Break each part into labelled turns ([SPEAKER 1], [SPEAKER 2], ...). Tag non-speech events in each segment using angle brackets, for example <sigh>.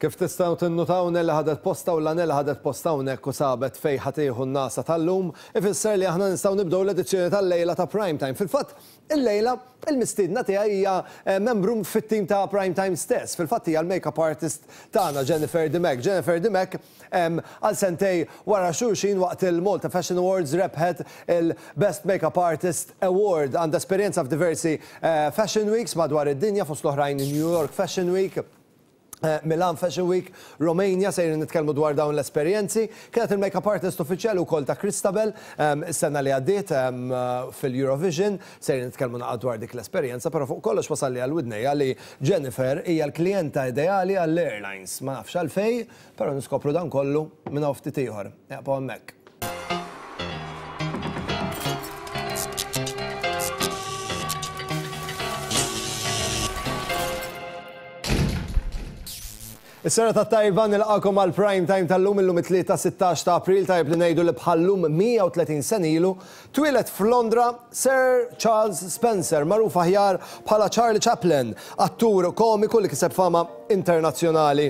[SPEAKER 1] Kif tistaw tinnutaw nella ħadet posta u la nella ħadet posta unek u sabet fej ħatiħu n-nasa tal-lum, ifisser li aħna nistaw nibdow l-edizzjoni tal-lejla ta' Primetime. Fil-fatt, il-lejla il-mistidna tija hija eh, membru fit-tim ta' Primetime stess. Fil-fatt hija l-makeup artist tagħna Jennifer Dimek. Jennifer Dimek għal sentej wara xulxin waqt il multa Fashion Awards rebħet il-Best Makeup Artist Award għand esperjenza f'diversi eh, Fashion Weeks madwar id-dinja fost l-oħrajn New York Fashion Week. Eh, Milan Fashion Week Romania sejri nitkellmu dwar dawn l-esperjenzi. Kienet il-makeup artist uffiċjal kol ta' Kristabel s-sena li għaddiet eh, fil-Eurovision sejri nitkellmu na' dwar dik l-esperjenza, però fuq kollox wasalli għal-widnejja li Jennifer hija l-klijenta ideali għall-airlines. Ma nafx għal-fej, però niskopru dan kollu minn ftit ieħor. po' hemmhekk. Is-sena ta' tajba nilqakom għal prime time tal-lum illum 3-16 ta' april tajb li ngħidu li bħallum 130 senilu, ilu twilet f'Londra Sir Charles Spencer, magħruf aħjar bħala Charlie Chaplin, attur komiku li kiseb fama internazzjonali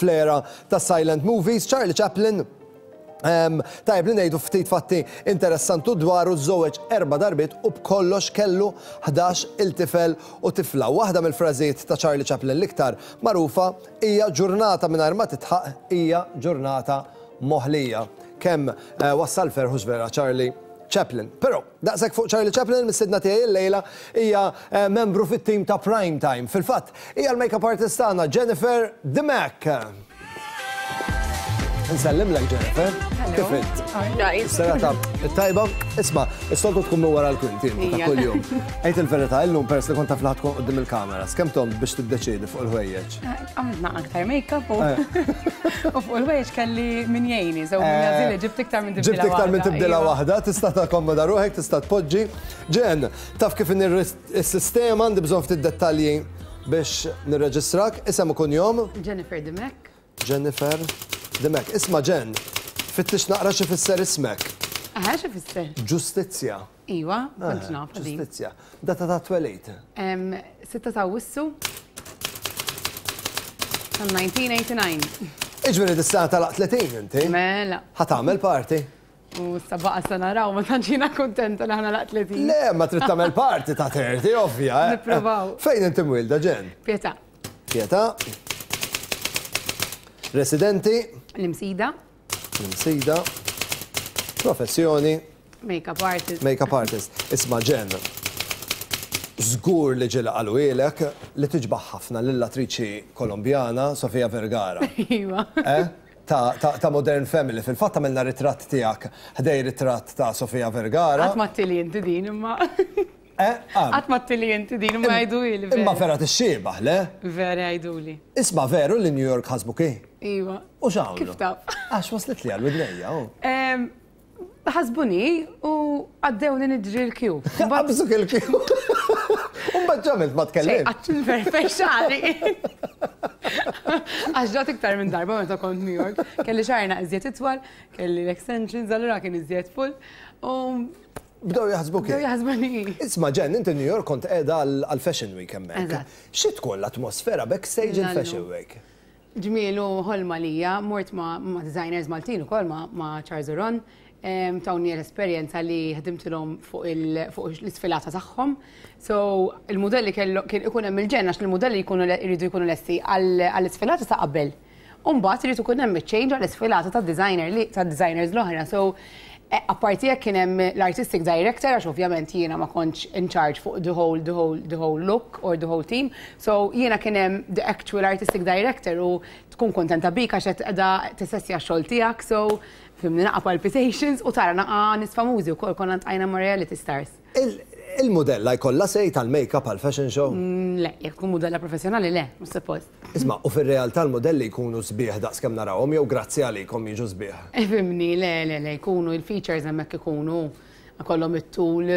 [SPEAKER 1] flera ta' silent movies. Charlie Chaplin Tajb li nejdu ftit fatti interessantu dwaru żewġ erba darbit u bkollox kellu 11 il-tifel u tifla. Waħda mill-frażijiet ta' Charlie Chaplin liktar marufa hija ġurnata minn ma titħaq hija ġurnata moħlija. Kemm eh, wassal ferħux vera Charlie Chaplin. Pero, daqsek fuq Charlie Chaplin, mis-sidna tiegħi il lejla hija eh, membru fit-tim ta' Primetime. Fil-fatt, hija l-makeup up artistana Jennifer DeMack. Nsellim lek Jennifer. Kif Serata, tajba, isma, s-soltu tkun wara l-kwinti, kull-jum. Ejt il-verita, illum pers li konta fl-ħatkun qoddim il-kamera, skem tom biex tiddeċidi fuq il-ħwejjeġ? Eh,
[SPEAKER 2] għamilna aktar make-up u eh. <laughs> fuq il-ħwejjeġ kelli minn jgħini, zew minn eh, jazili ġibt iktar minn tibdila. Ġibt iktar minn tibdila iva.
[SPEAKER 1] wahda, tista' ta' kommoda ruħek, tista' tpoġġi. Ġen, taf kif il-sistema għandi bżon dettalji biex nirreġistrak, isem ikun jom. Jennifer Dimek. Jennifer D'imek, isma ġen, fittix naqra xie fisser ismek.
[SPEAKER 2] Aha, xie fisser?
[SPEAKER 1] Ġustizja.
[SPEAKER 2] Iwa, ah, kont naf.
[SPEAKER 1] Ġustizja. Data ta' twelejt?
[SPEAKER 2] Sitta ta' wissu. 1989
[SPEAKER 1] Iġveri dis-sena tal-30 inti? Mela. Ħatamel parti.
[SPEAKER 2] U s-sabaqa sanaraw, ma tanċina kontenta naħna ħana 30. Le, ma trid tagħmel
[SPEAKER 1] parti ta' 30, ovvja. Eh? Nipprovaw. Fejn inti mwilda ġen? Pieta. Pieta. Residenti. L-imsida. L-imsida. Professjoni.
[SPEAKER 2] Make-up artist.
[SPEAKER 1] Make-up artist. Isma ġen. Zgur li ġil għalu ilek li tiġbaħ ħafna l-attriċi kolombjana Sofia Vergara. <laughs> Iva. Eh? Ta' Modern Family, fil-fatta minna ritratt tijak, ħdej ritratt ta' Sofia Vergara. Għatma
[SPEAKER 2] t-tilin din imma. <laughs> Eh, ah. Għatma t-tili jenti din, ma għajdu li. Imma vera
[SPEAKER 1] t-xiebaħ, le?
[SPEAKER 2] Vera għajdu li.
[SPEAKER 1] Isma veru li New York ħasbu ki?
[SPEAKER 2] Iwa. U xaw? Kif tab?
[SPEAKER 1] Għax waslet li għal-widnejja, u.
[SPEAKER 2] u għaddew li nidġri l-kjub. <laughs> Għabżuk l kjub
[SPEAKER 1] <laughs> Umbat ġamilt ma t-kellim. Għattin perfeċali.
[SPEAKER 2] <laughs> Għaxġat iktar minn darba meta kont New York. Kelli xajna iżjed itwal, kelli l-extensions, għallura kien iżjed full.
[SPEAKER 1] Bdew jaħsbuk. Bdew jaħsbani. Isma ġen, inti New York kont edha għal Fashion Week hemmhekk. Xi tkun l-atmosfera backstage in Fashion Week?
[SPEAKER 2] Ġmielu ħolma lija, mort ma' designers Maltin ukoll ma' Charles Ron, tawni l-esperienza li ħedimtilhom fuq l-isfilata tagħhom. So il-modelli kien ikun hemm il-ġen għax il-modelli jkunu jridu jkunu lesti għall-isfilata ta' qabel. Umbagħad irid ikun hemm iċ-change għall-isfilata tad-designer li tad-designers l-oħra. So Eh, Apparti jekk kien hemm l-artistic director għax ovvjament jiena ma kontx in charge fuq the whole the whole the whole look or the whole team. So jiena kien hemm the actual artistic director u tkun kontenta bika għax qed t-sessja x-xogħol So fimni naqa palpitations u tara naqa nisfamużi u kol konna għajna ma reality stars
[SPEAKER 1] il-modella jkollha sej tal-make-up għal-fashion show?
[SPEAKER 2] Mm, le, jek tkun modella professjonali, le, mhux suppost.
[SPEAKER 1] Isma' u fir-realtà l-modelli jkunu sbieħ daqs kemm narawhom jew grazzi għalikom jiġu sbieħ.
[SPEAKER 2] <laughs> Efimni eh, le, le, le, jkunu il-features hemmhekk ikunu kollhom it-tul,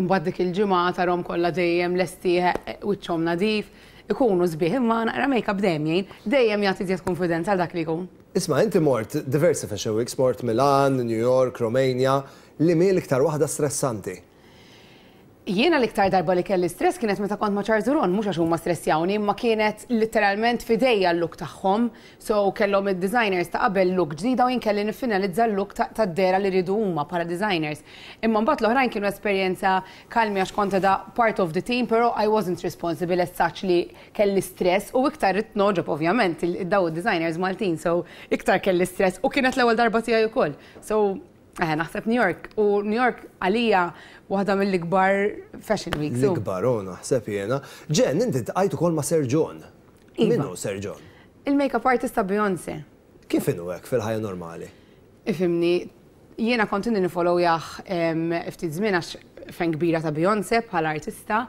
[SPEAKER 2] imbagħad dik il-ġimgħa tarhom kollha dejjem lestieħ wiċċhom nadif, ikunu sbieħ imma naqra make-up dejjem dejjem jagħti żjed konfidenza għal dak li jkun.
[SPEAKER 1] Isma' inti mort diversi fashion weeks, mort Milan, New York, Romania, li mi l-iktar waħda stressanti?
[SPEAKER 2] Jiena l-iktar darba li kelli stress kienet meta kont ma' ċarżuron, mhux għax huma stressjawni, ma kienet literalment fidejja l-look tagħhom, so kellhom id-designers ta' qabel look ġdida u jinkelli nifinalizza l-look ta' d-dera li ridu huma bħala designers. Imma mbagħad l-oħrajn kienu esperjenza kalmi għax kont da part of the team, però I wasn't responsible as such li kelli stress u iktar rid noġob ovvjament daw id-designers Maltin, so iktar kelli stress u kienet l-ewwel darba tiegħi ukoll. So Eh, naħseb New York. U New York għalija waħda mill-ikbar fashion weeks. L-ikbar,
[SPEAKER 1] u oh, naħseb jena. Ġen, inti għajtu kol ma Sir John. Iva. Minnu Sir John?
[SPEAKER 2] Il-makeup artist ta' Beyoncé.
[SPEAKER 1] Kif inhu hekk fil-ħajja normali?
[SPEAKER 2] Ifimni, Jiena kontinni nifollow jaħ ftit żmien għax fejn kbira ta' Beyoncé bħala artista.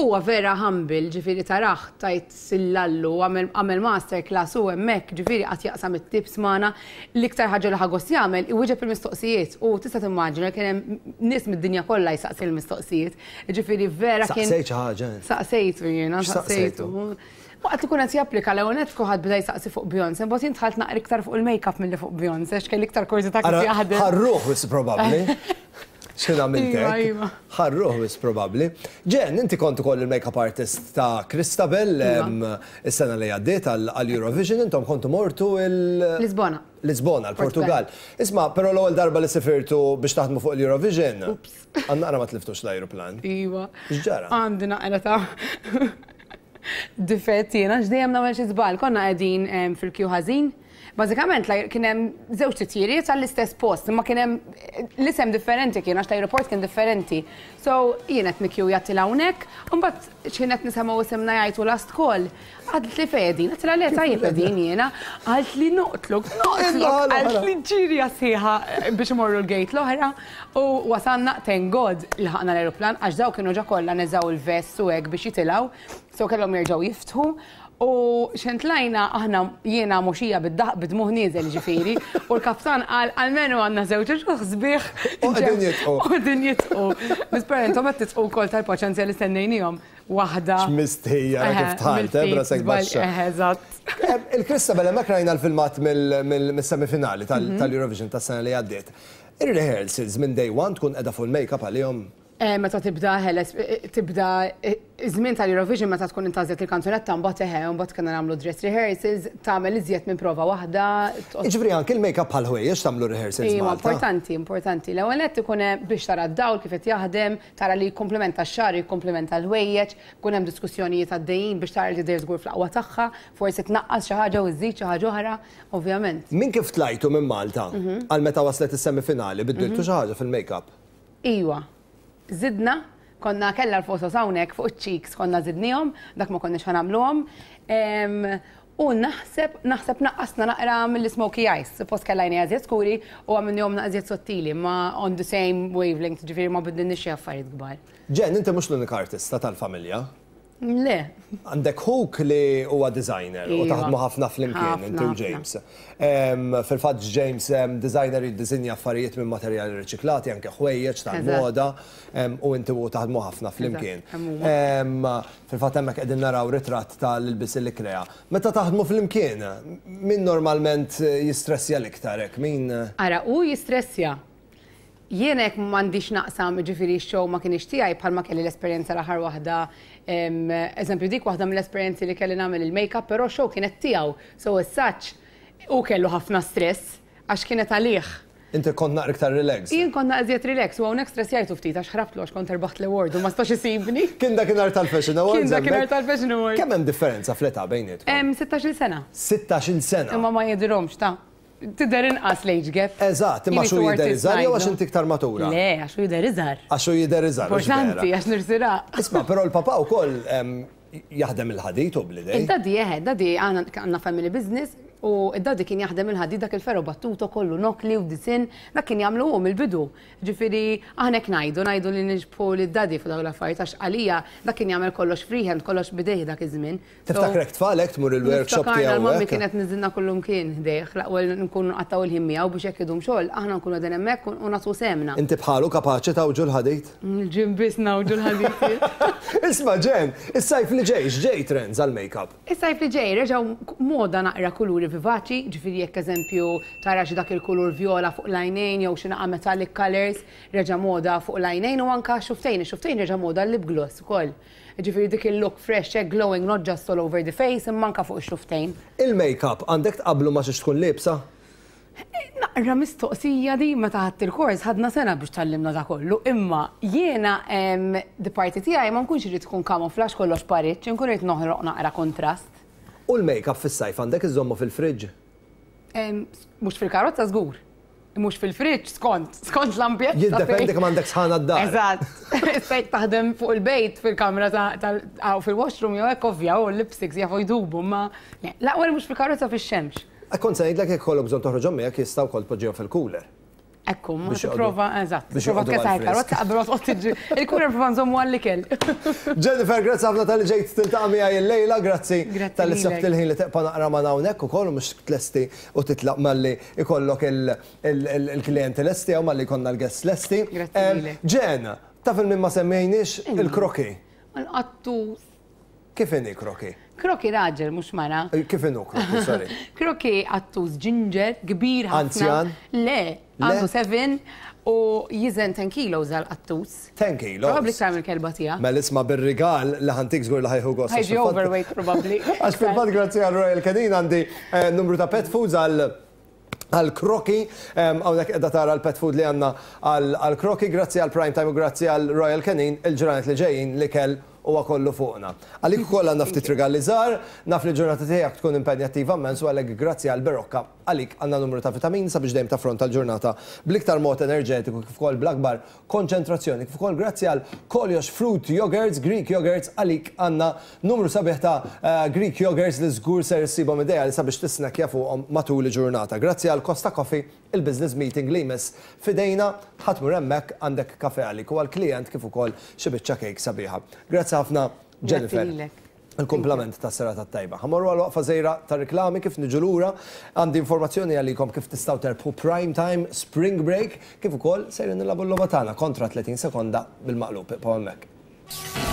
[SPEAKER 2] Huwa vera humble, ġifieri taraħ tajt sillallu, għamel master class u hemmhekk, ġifieri qatt jaqsam it-tips magħna l-iktar ħaġa li ħagost jagħmel iwieġeb il-mistoqsijiet u tista' timmaġina kien hemm nies mid-dinja kollha jsaqsi l-mistoqsijiet. Ġifieri vera kien. Saqsejt ħaġa. Saqsejtu jiena, saqsejtu. Waqt li kun qed japplika l-ewnet kuħad bda jisaqsi fuq Beyoncé, bos jintħalt naqri iktar fuq il-makeup mill-li fuq Beyoncé, x'kelli iktar kurzi ta' kif jaħdem.
[SPEAKER 1] Ħarruħ wis probabli. <laughs> Iva, Xina mintek? Iva. Ħarruħ wis probabli. Ġen, inti kont ukoll il-makeup artist ta' Kristabel iva. is-sena li għaddit għal Eurovision, intom kontu mortu il- Lisbona. Lisbona, l-Portugal. Isma, pero l-ewwel darba li sifirtu biex taħdmu fuq l-Eurovision. Għanna ma tliftux l-aeroplan. Iva. Ġġara.
[SPEAKER 2] Għandina għana ta' difetti, jena, x'dejjem nagħmel xi żball, konna qegħdin fil-kju ħażin Bazzikament, kien hemm żewġ titjiriet għall-istess post, imma kien hemm l-isem differenti kien għax l-aeroport kien differenti. So, jien qed mikju jagħti hawnhekk, u mbagħad xi qed nisimgħu isimna jgħidu last call. Għadlet li fedi, għadlet li tajjeb din jiena, għadlet li noqtlok, noqtlok, li ġiri għasħiħa biex morru l-gate l-oħra, u wasanna ten god l ħakna l-aeroplan, għax daw kienu ġakolla kollha il-vest u hekk biex jitilaw, so kellhom jerġgħu jiftħu, U xentlajna aħna jiena moxija bid-daħ bid-muħ nizel ġifiri, u l-kaftan għal għalmenu għanna zewġ ġuħ zbiħ. U għedin jitqu. U għedin jitqu. Misperin, tomet titqu kol tal-paċenzja li stennejnijom. Wahda.
[SPEAKER 1] Mistija, kif tħalt, ebra eh, sek baxxa. Il-Krista bella makrajna rajna l-filmat mill finali mhm. tal-Eurovision tas-sena li għaddiet. Ir-rehearsals minn day one tkun edha full make-up għal-jom
[SPEAKER 2] Eh, meta tibda ħeles, eh, eh, tibda iż-żmien tal-Eurovision meta tkun intażet il-kanzunetta mbagħad teħe u mbagħad kena nagħmlu dress rehearsals, tagħmel iżjed minn prova waħda. Ġifri
[SPEAKER 1] anke il-make-up bħal ħwejjex tagħmlu rehearsals. Iva, Ma importanti,
[SPEAKER 2] importanti. L-ewwel qed ikun biex tara d-dawl kif qed jaħdem, tara li jikkumplementa x-xar, jikkumplementa l-ħwejjeġ, kun hemm diskussjonijiet għaddejjin biex tara li dejjer żgur fl-aqwa tagħha, forsi tnaqqas xi ħaġa u żżid xi ħaġa oħra, ovvjament.
[SPEAKER 1] Min kif tlajtu minn Malta mhm. għal meta waslet is-semifinali biddiltu mhm. xi ħaġa fil-make-up?
[SPEAKER 2] Iwa, zidna, konna kella l-fotos hawnhekk fuq ċiks, konna zidnijom, dak ma konniex ħanamluhom. U naħseb, naħseb naqqasna naqra mill-smoky ice, suppost kellajni għazjet skuri u għamil jom naqqazjet sottili, ma on the same wavelength, ġifiri ma bidin nixie affarijiet gbar.
[SPEAKER 1] Ġen, inti mux l-unik artista tal-familja, Le. Għandek Hook li huwa designer u iva. taħdmu ħafna fl-imkien inti u James. Fil-fatt James designer id-dizinja affarijiet minn materjali riċiklati anke ħwejjeġ tal-moda u inti u taħdmu ħafna fl-imkien. Fil-fatt hemmhekk qegħdin naraw ritratt l ilbis li krea. Meta taħdmu fl-imkien, min normalment jistressja l-iktarek? Min?
[SPEAKER 2] Ara, u jistressja. Jiena jek mandiċ naqsam ġifiri xow ma kienix tijaj bħalma kelli l-esperienza laħar wahda, eżempju dik wahda mill-esperienzi li kelli namel il-make-up, pero xow kienet tijaw, so s-saċ u kellu ħafna stress, għax kienet għalih.
[SPEAKER 1] Inti kont naqra iktar relax.
[SPEAKER 2] Jien kont naqra iżjed relax, u għonek stress jajtu ftit, għax ħraftlu
[SPEAKER 1] għax kont erbaħt l-award u ma stax isibni. <laughs> Kien dak kien tal-Fashion Award. Kien dak kien tal-Fashion Award. Kemm hemm differenza fl-età bejniet?
[SPEAKER 2] 16 sena. 16 sena. Imma ma jidhirhomx ta' tidher inqas l-age gap. Eżatt, imma xu jidher iżgħar jew għax inti
[SPEAKER 1] ktar matura. Le,
[SPEAKER 2] għax xu jidher iżgħar.
[SPEAKER 1] Għax xu jidher iżgħar. Importanti għax
[SPEAKER 2] nirsira. Isma'
[SPEAKER 1] però l-papa u koll jaħdem il-ħadit u blidej.
[SPEAKER 2] Dadi, eħe, eh, dadi għanna family business, U id dadi kien jaħdem il-ħaddi dak il-ferro battuto kollu nokli u disin, dak kien jagħmlu hum il-bidu. Ġifieri aħnek ngħidu ngħidu li niġbu li d fuq dawn l-affarijiet għax għalija dak kien jagħmel kollox freehand, kollox bidejh dak iż-żmien. Tiftakrek
[SPEAKER 1] tfalek tmur il-workshop tiegħu. L-mammi
[SPEAKER 2] kienet niżilna kullum kien dejh, l-ewwel nkun nqattaw il ħimmija u biex jekk idhom xogħol, aħna nkunu qegħdin hemmhekk u nagħtu semna. Inti
[SPEAKER 1] bħalu kapaċi tawġu l-ħadit? Ġim bisna nawġu l-ħadit. <laughs> Isma' ġen, is-sajf li ġej, ġej trends għal-makeup.
[SPEAKER 2] Is-sajf li ġej reġgħu moda naqra kuluri vivaċi, ġifiri jekk eżempju tara xi dak il-kulur viola fuq lajnejn jew xi metallic colors reġa' moda fuq lajnejn u anka xuftejn, xuftejn reġa' moda lip gloss ukoll. Ġifiri dik il-look fresh, eh, glowing not just all over the face, imma anka fuq xuftejn.
[SPEAKER 1] Il-makeup għandek tqablu ma xiex tkun libsa?
[SPEAKER 2] Eh, naqra mistoqsija di meta ħadd il-kors ħadna sena biex tal-limna ta' kollu, imma jiena di parti tiegħi ma nkunx irid tkun kamuflax kollox pariċ, inkun irid noħroq naqra kontrast.
[SPEAKER 1] U l-make-up fis-sajf għandek iżommu fil-friġġ?
[SPEAKER 2] Mux fil-karozza żgur. Mux fil-friġġ, skont, skont l-ambjent. Jiddependi kemm għandek
[SPEAKER 1] sħana d-dar. Eżatt.
[SPEAKER 2] Sejt <laughs> taħdem fuq il-bejt fil-kamra tal fil-washroom jew hekk ovvja u l-lipsticks jafu jdubu ma. L-aqwel mhux fil-karozza fix-xemx.
[SPEAKER 1] Kont se ngħidlek jekk kollu bżonn toħroġhom miegħek jistgħu wkoll poġġihom fil-cooler. Ekku, ma t-prova, eżat, t-prova t-kesaj karot,
[SPEAKER 2] għabrot ottiġi, il-kur il-prova nżommu għallikel.
[SPEAKER 1] <laughs> Jennifer, grazzi għafna tal-li ġejt t-tiltami għaj il-lejla, grazzi tal-li s-sabt il-ħin li ġejt t tiltami għaj il lejla grazzi tal li s sabt ħin li t eqpa naqra ma nawnek u kollu mux t-lesti u titlaq malli ikollok il-klient l-esti u malli konna l-gess l-esti. Jen, ta' fil ma semmejnix il-kroki. Għattu Kif inni kroki?
[SPEAKER 2] Kroki raġel, mux mara. Eh,
[SPEAKER 1] kif innu kroki, sorry. <laughs>
[SPEAKER 2] kroki għattuż ġinġer, gbir ħafna. Anzjan? Le, għandu 7 u jizen 10 kilos għal għattuż. 10 kilos? Probabli sa' mill kelba tija.
[SPEAKER 1] Ma l isma bil-rigal laħantik zgur laħiħu għos. Għajġi overweight
[SPEAKER 2] probabli. <laughs> Għax
[SPEAKER 1] fil bad grazzi għal Royal Canin għandi eh, numru ta' pet foods għal għal-kroki, għawnek edda tara l-pet food li għanna għal-kroki, grazzi għal-prime time u grazzi għal-Royal Canin, il-ġranet li ġejjin li kell u kollu fuqna. Għalik kolla naf titriga li naf li ġurnata tijak tkun impenjattiva su għalek grazzi għal berokka għalik għanna numru ta' vitamin sabiex dejjem ta' front tal-ġurnata bliktar mod enerġetiku kif ukoll blakbar konċentrazzjoni kif ukoll grazzi għal koljox fruit yogurts, Greek yogurts għalik għanna numru sabiħ ta' eh, Greek yogurts li żgur ser issibhom idea li sabiex tisnekja fuqhom matul il-ġurnata. Grazzi għal Costa Coffee il-business meeting li jmiss fidejna ħatmur hemmhekk għandek kafe għalik u għal klient kif ukoll xi biċċa kejk sabiħa. Grazzi Grazzi ħafna, Jennifer. il komplement ta' serata tajba. Għamorru għal waqfa zejra ta' reklami kif nġulura għandi informazzjoni għalikom kif tistaw terbħu prime time, spring break, kif ukoll sejrin il-labu l-lobatana kontra 30 sekonda bil-maqlub. Pawemmek.